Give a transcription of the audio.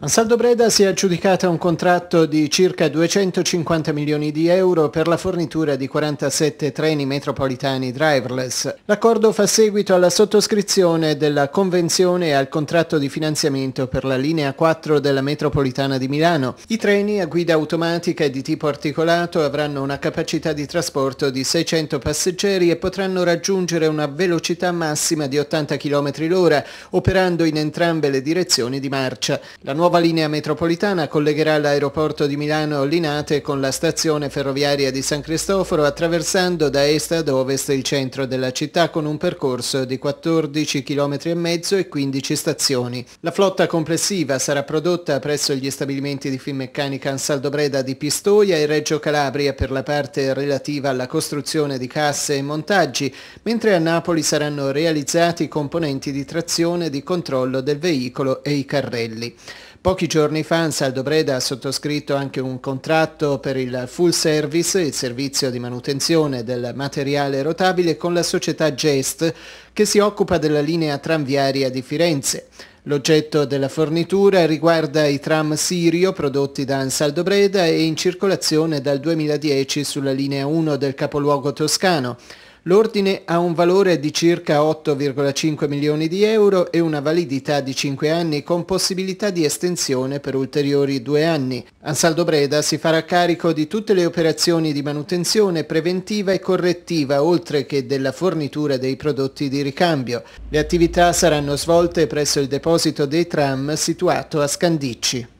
Ansaldo Breda si è aggiudicata un contratto di circa 250 milioni di euro per la fornitura di 47 treni metropolitani driverless. L'accordo fa seguito alla sottoscrizione della convenzione e al contratto di finanziamento per la linea 4 della metropolitana di Milano. I treni a guida automatica e di tipo articolato avranno una capacità di trasporto di 600 passeggeri e potranno raggiungere una velocità massima di 80 km l'ora, operando in entrambe le direzioni di marcia. La nuova nuova linea metropolitana collegherà l'aeroporto di Milano Linate con la stazione ferroviaria di San Cristoforo attraversando da est ad ovest il centro della città con un percorso di 14 km e mezzo e 15 stazioni. La flotta complessiva sarà prodotta presso gli stabilimenti di Finmeccanica Ansaldobreda di Pistoia e Reggio Calabria per la parte relativa alla costruzione di casse e montaggi, mentre a Napoli saranno realizzati componenti di trazione e di controllo del veicolo e i carrelli. Pochi giorni fa Ansaldo Breda ha sottoscritto anche un contratto per il full service, il servizio di manutenzione del materiale rotabile con la società Gest che si occupa della linea tranviaria di Firenze. L'oggetto della fornitura riguarda i tram Sirio prodotti da Ansaldo Breda e in circolazione dal 2010 sulla linea 1 del capoluogo toscano. L'ordine ha un valore di circa 8,5 milioni di euro e una validità di 5 anni con possibilità di estensione per ulteriori due anni. Ansaldo Breda si farà carico di tutte le operazioni di manutenzione preventiva e correttiva oltre che della fornitura dei prodotti di ricambio. Le attività saranno svolte presso il deposito dei tram situato a Scandicci.